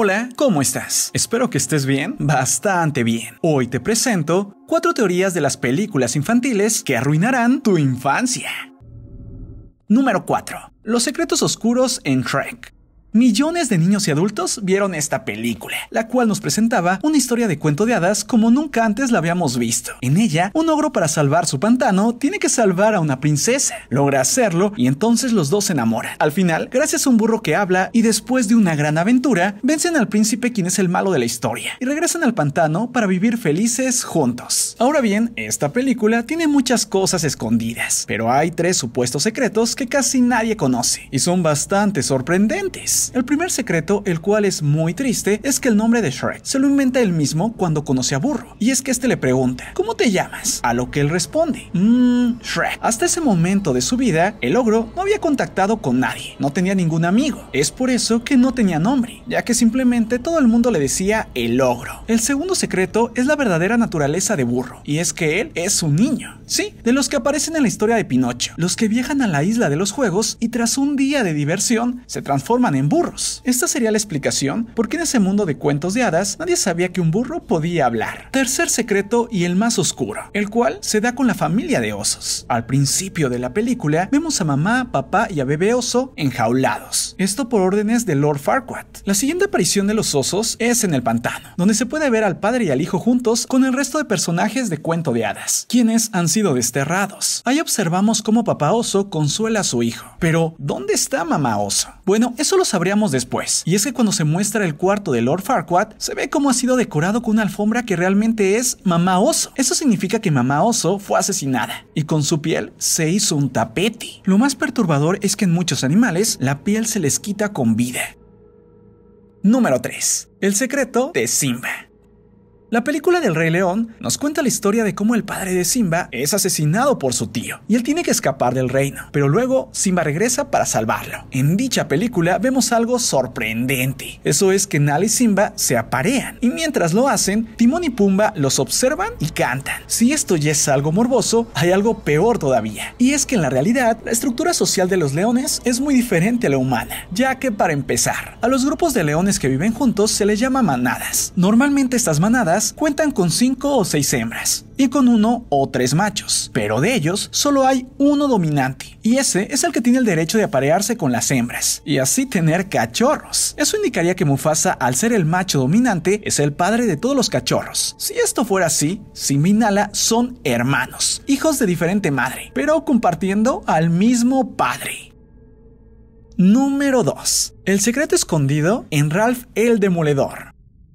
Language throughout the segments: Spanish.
Hola, ¿cómo estás? Espero que estés bien, bastante bien. Hoy te presento cuatro teorías de las películas infantiles que arruinarán tu infancia. Número 4. Los secretos oscuros en Shrek millones de niños y adultos vieron esta película, la cual nos presentaba una historia de cuento de hadas como nunca antes la habíamos visto. En ella, un ogro para salvar su pantano tiene que salvar a una princesa, logra hacerlo y entonces los dos se enamoran. Al final, gracias a un burro que habla y después de una gran aventura, vencen al príncipe quien es el malo de la historia y regresan al pantano para vivir felices juntos. Ahora bien, esta película tiene muchas cosas escondidas, pero hay tres supuestos secretos que casi nadie conoce y son bastante sorprendentes. El primer secreto, el cual es muy triste, es que el nombre de Shrek se lo inventa él mismo cuando conoce a Burro, y es que este le pregunta, ¿cómo te llamas? A lo que él responde, mmm, Shrek. Hasta ese momento de su vida, el ogro no había contactado con nadie, no tenía ningún amigo, es por eso que no tenía nombre, ya que simplemente todo el mundo le decía el ogro. El segundo secreto es la verdadera naturaleza de Burro, y es que él es un niño, sí, de los que aparecen en la historia de Pinocho, los que viajan a la isla de los juegos y tras un día de diversión se transforman en burros. Esta sería la explicación por qué en ese mundo de cuentos de hadas nadie sabía que un burro podía hablar. Tercer secreto y el más oscuro, el cual se da con la familia de osos. Al principio de la película vemos a mamá, papá y a bebé oso enjaulados. Esto por órdenes de Lord Farquaad. La siguiente aparición de los osos es en el pantano, donde se puede ver al padre y al hijo juntos con el resto de personajes de cuento de hadas, quienes han sido desterrados. Ahí observamos cómo papá oso consuela a su hijo. Pero, ¿dónde está mamá oso? Bueno, eso lo sabemos sabríamos después. Y es que cuando se muestra el cuarto de Lord Farquaad, se ve cómo ha sido decorado con una alfombra que realmente es Mamá Oso. Eso significa que Mamá Oso fue asesinada y con su piel se hizo un tapete. Lo más perturbador es que en muchos animales la piel se les quita con vida. Número 3. El secreto de Simba. La película del Rey León nos cuenta la historia de cómo el padre de Simba es asesinado por su tío y él tiene que escapar del reino, pero luego Simba regresa para salvarlo. En dicha película vemos algo sorprendente. Eso es que Nala y Simba se aparean y mientras lo hacen, Timón y Pumba los observan y cantan. Si esto ya es algo morboso, hay algo peor todavía. Y es que en la realidad, la estructura social de los leones es muy diferente a la humana, ya que para empezar, a los grupos de leones que viven juntos se les llama manadas. Normalmente estas manadas cuentan con 5 o 6 hembras y con uno o tres machos, pero de ellos solo hay uno dominante, y ese es el que tiene el derecho de aparearse con las hembras, y así tener cachorros. Eso indicaría que Mufasa, al ser el macho dominante, es el padre de todos los cachorros. Si esto fuera así, Simba son hermanos, hijos de diferente madre, pero compartiendo al mismo padre. Número 2. El secreto escondido en Ralph el Demoledor.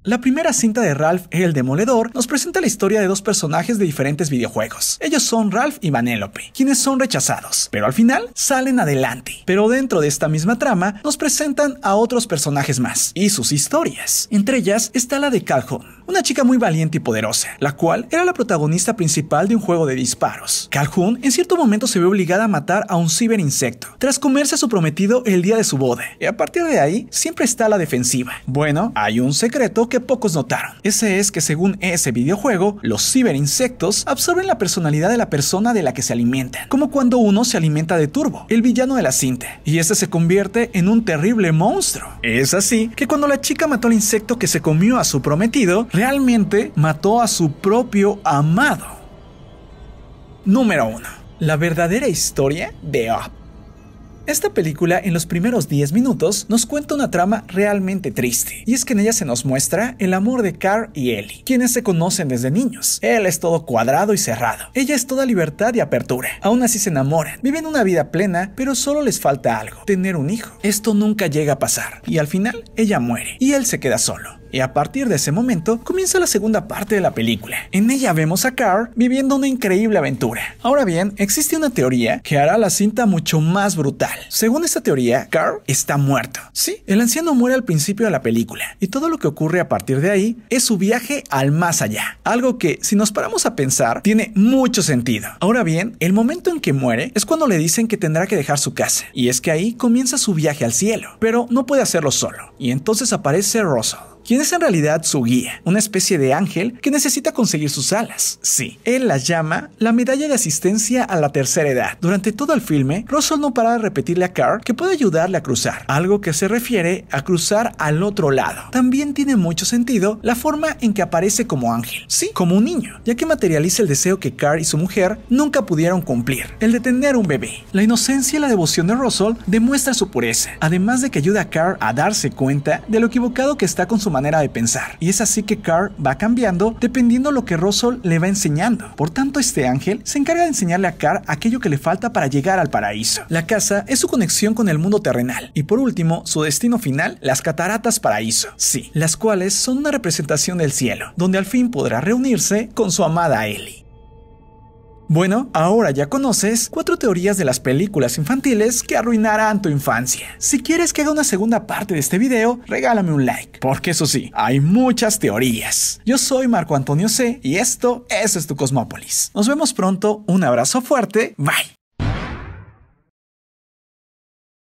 La primera cinta de Ralph el Demoledor nos presenta la historia de dos personajes de diferentes videojuegos. Ellos son Ralph y Vanellope, quienes son rechazados, pero al final salen adelante. Pero dentro de esta misma trama nos presentan a otros personajes más y sus historias. Entre ellas está la de Calhoun, una chica muy valiente y poderosa, la cual era la protagonista principal de un juego de disparos. Calhoun en cierto momento se ve obligada a matar a un ciberinsecto, tras comerse a su prometido el día de su boda, y a partir de ahí siempre está a la defensiva. Bueno, hay un secreto que pocos notaron, ese es que según ese videojuego, los ciberinsectos absorben la personalidad de la persona de la que se alimentan, como cuando uno se alimenta de Turbo, el villano de la cinta, y este se convierte en un terrible monstruo. Es así que cuando la chica mató al insecto que se comió a su prometido, realmente mató a su propio amado. Número 1. La verdadera historia de Up. Esta película en los primeros 10 minutos nos cuenta una trama realmente triste, y es que en ella se nos muestra el amor de Carl y Ellie, quienes se conocen desde niños. Él es todo cuadrado y cerrado, ella es toda libertad y apertura. Aún así se enamoran, viven una vida plena, pero solo les falta algo, tener un hijo. Esto nunca llega a pasar, y al final ella muere, y él se queda solo y a partir de ese momento comienza la segunda parte de la película. En ella vemos a Carl viviendo una increíble aventura. Ahora bien, existe una teoría que hará la cinta mucho más brutal. Según esta teoría, Carl está muerto. Sí, el anciano muere al principio de la película y todo lo que ocurre a partir de ahí es su viaje al más allá. Algo que, si nos paramos a pensar, tiene mucho sentido. Ahora bien, el momento en que muere es cuando le dicen que tendrá que dejar su casa y es que ahí comienza su viaje al cielo, pero no puede hacerlo solo y entonces aparece Russell quien es en realidad su guía, una especie de ángel que necesita conseguir sus alas. Sí, él la llama la medalla de asistencia a la tercera edad. Durante todo el filme, Russell no para de repetirle a Carl que puede ayudarle a cruzar, algo que se refiere a cruzar al otro lado. También tiene mucho sentido la forma en que aparece como ángel, sí, como un niño, ya que materializa el deseo que Carl y su mujer nunca pudieron cumplir, el de tener un bebé. La inocencia y la devoción de Russell demuestra su pureza, además de que ayuda a Carl a darse cuenta de lo equivocado que está con su manera de pensar. Y es así que Carr va cambiando dependiendo lo que Russell le va enseñando. Por tanto, este ángel se encarga de enseñarle a Carr aquello que le falta para llegar al paraíso. La casa es su conexión con el mundo terrenal. Y por último, su destino final, las cataratas paraíso. Sí, las cuales son una representación del cielo, donde al fin podrá reunirse con su amada Ellie. Bueno, ahora ya conoces cuatro teorías de las películas infantiles que arruinarán tu infancia. Si quieres que haga una segunda parte de este video, regálame un like, porque eso sí, hay muchas teorías. Yo soy Marco Antonio C y esto, es tu Cosmópolis. Nos vemos pronto, un abrazo fuerte, bye.